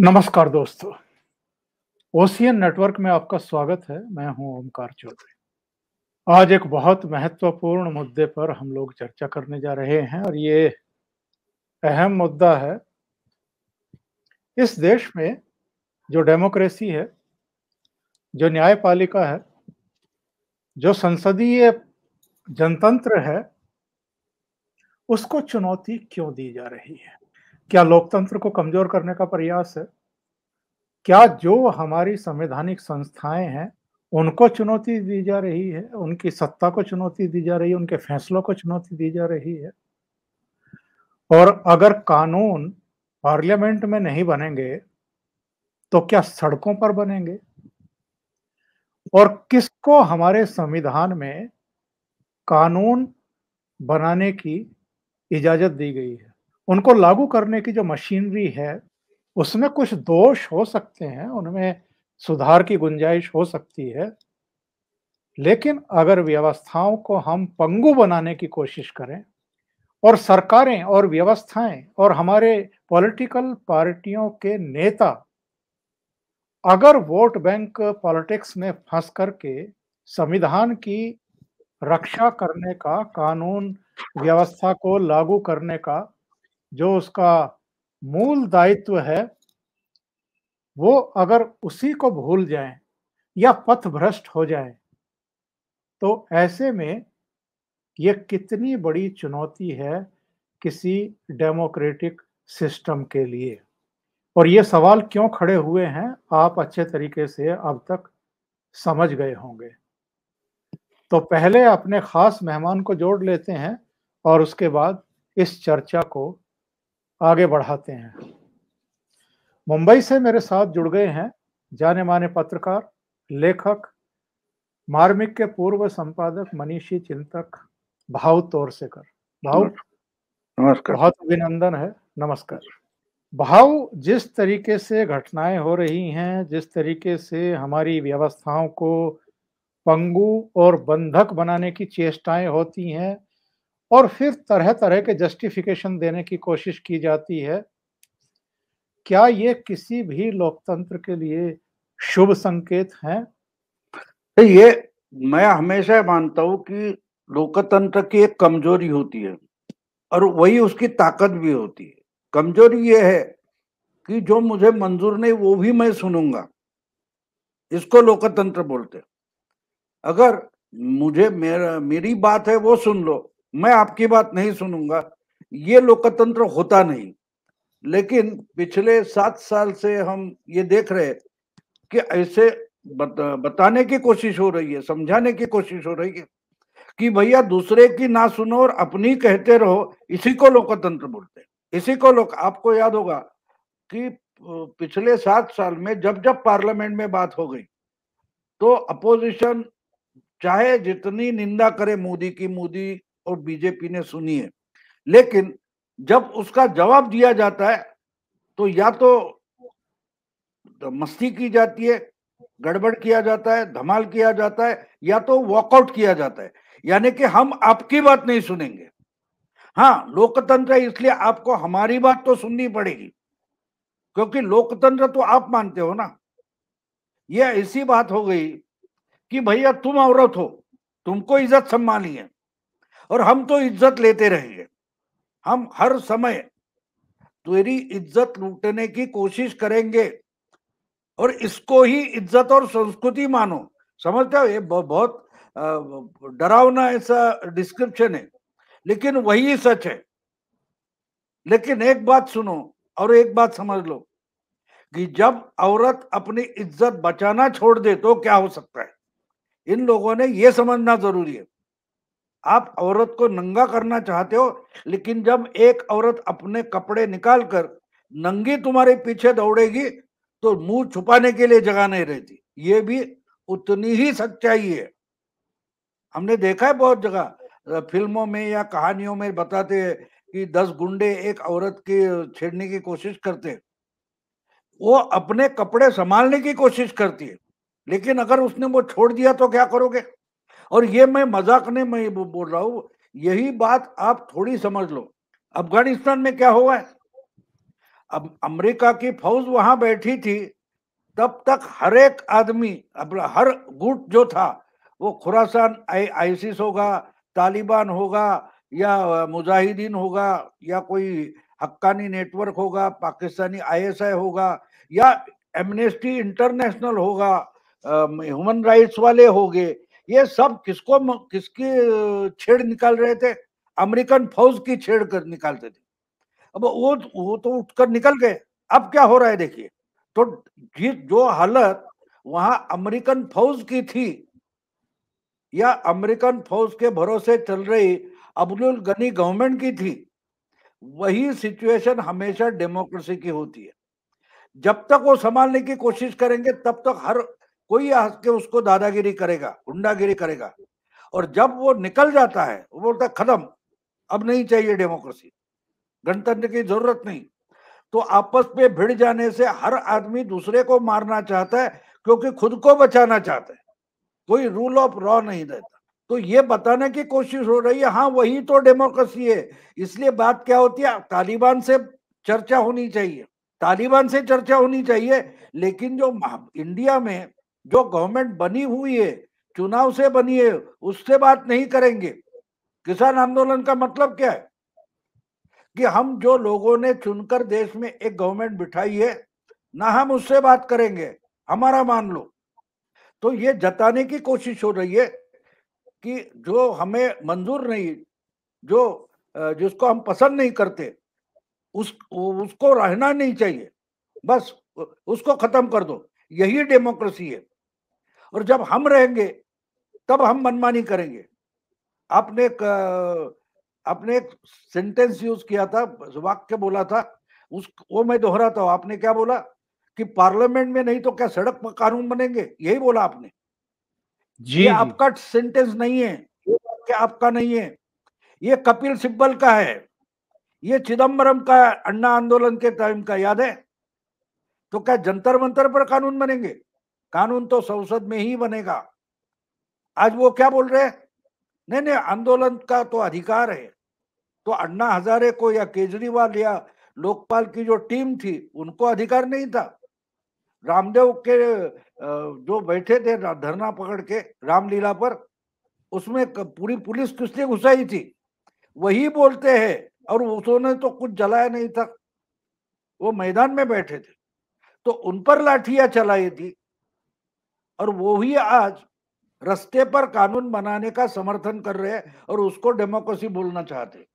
नमस्कार दोस्तों ocean network में आपका स्वागत है मैं हूं ओमकार चौधरी आज एक बहुत महत्वपूर्ण मुद्दे पर हम लोग चर्चा करने जा रहे हैं और ये अहम मुद्दा है इस देश में जो डेमोक्रेसी है जो न्यायपालिका है जो संसदीय जनतंत्र है उसको चुनौती क्यों दी जा रही है क्या लोकतंत्र को कमजोर करने का प्रयास है क्या जो हमारी संवैधानिक संस्थाएं हैं उनको चुनौती दी जा रही है उनकी सत्ता को चुनौती दी जा रही है उनके फैसलों को चुनौती दी जा रही है और अगर कानून पार्लियामेंट में नहीं बनेंगे तो क्या सड़कों पर बनेंगे और किसको हमारे संविधान में कानून बनाने की इजाजत दी गई है उनको लागू करने की जो मशीनरी है उसमें कुछ दोष हो सकते हैं उनमें सुधार की गुंजाइश हो सकती है लेकिन अगर व्यवस्थाओं को हम पंगु बनाने की कोशिश करें और सरकारें और व्यवस्थाएं और हमारे पॉलिटिकल पार्टियों के नेता अगर वोट बैंक पॉलिटिक्स में फंस करके संविधान की रक्षा करने का कानून व्यवस्था को लागू करने का जो उसका मूल दायित्व है वो अगर उसी को भूल जाए या पथ भ्रष्ट हो जाए तो ऐसे में ये कितनी बड़ी चुनौती है किसी डेमोक्रेटिक सिस्टम के लिए और ये सवाल क्यों खड़े हुए हैं आप अच्छे तरीके से अब तक समझ गए होंगे तो पहले अपने खास मेहमान को जोड़ लेते हैं और उसके बाद इस चर्चा को आगे बढ़ाते हैं मुंबई से मेरे साथ जुड़ गए हैं जाने माने पत्रकार लेखक मार्मिक के पूर्व संपादक मनीषी चिंतक भाव तौर से कर भाव नमस्कार बहुत अभिनंदन है नमस्कार भाव जिस तरीके से घटनाएं हो रही हैं जिस तरीके से हमारी व्यवस्थाओं को पंगु और बंधक बनाने की चेष्टाएं होती हैं और फिर तरह तरह के जस्टिफिकेशन देने की कोशिश की जाती है क्या ये किसी भी लोकतंत्र के लिए शुभ संकेत हैं ये मैं हमेशा मानता हूं कि लोकतंत्र की एक कमजोरी होती है और वही उसकी ताकत भी होती है कमजोरी ये है कि जो मुझे मंजूर नहीं वो भी मैं सुनूंगा इसको लोकतंत्र बोलते अगर मुझे मेरा मेरी बात है वो सुन लो मैं आपकी बात नहीं सुनूंगा ये लोकतंत्र होता नहीं लेकिन पिछले सात साल से हम ये देख रहे कि ऐसे बताने की कोशिश हो रही है समझाने की कोशिश हो रही है कि भैया दूसरे की ना सुनो और अपनी कहते रहो इसी को लोकतंत्र बोलते हैं इसी को लोग आपको याद होगा कि पिछले सात साल में जब जब पार्लियामेंट में बात हो गई तो अपोजिशन चाहे जितनी निंदा करे मोदी की मोदी और बीजेपी ने सुनी है लेकिन जब उसका जवाब दिया जाता है तो या तो, तो मस्ती की जाती है गड़बड़ किया जाता है धमाल किया जाता है या तो वॉकआउट किया जाता है यानी कि हम आपकी बात नहीं सुनेंगे हाँ लोकतंत्र है इसलिए आपको हमारी बात तो सुननी पड़ेगी क्योंकि लोकतंत्र तो आप मानते हो ना यह ऐसी बात हो गई कि भैया तुम औरत हो तुमको इज्जत सम्मानी है और हम तो इज्जत लेते रहेंगे हम हर समय तेरी इज्जत लूटने की कोशिश करेंगे और इसको ही इज्जत और संस्कृति मानो समझते हो ये बहुत डरावना ऐसा डिस्क्रिप्शन है लेकिन वही सच है लेकिन एक बात सुनो और एक बात समझ लो कि जब औरत अपनी इज्जत बचाना छोड़ दे तो क्या हो सकता है इन लोगों ने यह समझना जरूरी है आप औरत को नंगा करना चाहते हो लेकिन जब एक औरत अपने कपड़े निकाल कर नंगी तुम्हारे पीछे दौड़ेगी तो मुंह छुपाने के लिए जगह नहीं रहती ये भी उतनी ही सच्चाई है हमने देखा है बहुत जगह फिल्मों में या कहानियों में बताते हैं कि दस गुंडे एक औरत की छेड़ने की कोशिश करते हैं वो अपने कपड़े संभालने की कोशिश करती है लेकिन अगर उसने वो छोड़ दिया तो क्या करोगे और ये मैं मजाक नहीं मैं बोल रहा हूँ यही बात आप थोड़ी समझ लो अफगानिस्तान में क्या हुआ है अब अमेरिका की फौज वहां बैठी थी तब तक हर एक आदमी अपना हर गुट जो था वो खुरासान आईसिस होगा तालिबान होगा या मुजाहिदीन होगा या कोई हक्कानी नेटवर्क होगा पाकिस्तानी आईएसआई होगा या एमनेस्टी इंटरनेशनल होगा ह्यूमन राइट्स वाले होंगे ये सब किसको किसकी छेड़ निकाल रहे थे अमेरिकन फौज की छेड़ कर निकालते थे अब वो वो तो उठकर निकल गए अब क्या हो रहा है देखिए तो जो हालत वहां अमेरिकन फौज की थी या अमेरिकन फौज के भरोसे चल रही अब्दुल गनी गवर्नमेंट की थी वही सिचुएशन हमेशा डेमोक्रेसी की होती है जब तक वो संभालने की कोशिश करेंगे तब तक हर कोई हंस के उसको दादागिरी करेगा गुंडागिरी करेगा और जब वो निकल जाता है वो बोलता खत्म अब नहीं चाहिए डेमोक्रेसी गणतंत्र की जरूरत नहीं तो आपस में भिड़ जाने से हर आदमी दूसरे को मारना चाहता है क्योंकि खुद को बचाना चाहता है कोई रूल ऑफ लॉ नहीं देता तो ये बताने की कोशिश हो रही है हाँ वही तो डेमोक्रेसी है इसलिए बात क्या होती है तालिबान से चर्चा होनी चाहिए तालिबान से चर्चा होनी चाहिए लेकिन जो इंडिया में जो गवर्नमेंट बनी हुई है चुनाव से बनी है उससे बात नहीं करेंगे किसान आंदोलन का मतलब क्या है कि हम जो लोगों ने चुनकर देश में एक गवर्नमेंट बिठाई है ना हम उससे बात करेंगे हमारा मान लो तो ये जताने की कोशिश हो रही है कि जो हमें मंजूर नहीं जो जिसको हम पसंद नहीं करते उस उसको रहना नहीं चाहिए बस उसको खत्म कर दो यही डेमोक्रेसी है और जब हम रहेंगे तब हम मनमानी करेंगे आपने एक आपने एक सेंटेंस यूज किया था वाक्य बोला था उस वो मैं दोहराता हूं आपने क्या बोला कि पार्लियामेंट में नहीं तो क्या सड़क पर कानून बनेंगे यही बोला आपने जी ये आपका सेंटेंस नहीं है ये आपका नहीं है ये कपिल सिब्बल का है ये चिदम्बरम का अन्ना आंदोलन के टाइम का याद है तो क्या जंतर मंतर पर कानून बनेंगे कानून तो संसद में ही बनेगा आज वो क्या बोल रहे नहीं नहीं आंदोलन का तो अधिकार है तो अन्ना हजारे को या केजरीवाल या लोकपाल की जो टीम थी उनको अधिकार नहीं था रामदेव के जो बैठे थे धरना पकड़ के रामलीला पर उसमें पूरी पुलिस किसने घुसाई थी वही बोलते हैं और उसने तो कुछ जलाया नहीं था वो मैदान में बैठे थे तो उन पर लाठियां चलाई थी और वो ही आज रस्ते पर कानून बनाने का समर्थन कर रहे हैं और उसको डेमोक्रेसी बोलना चाहते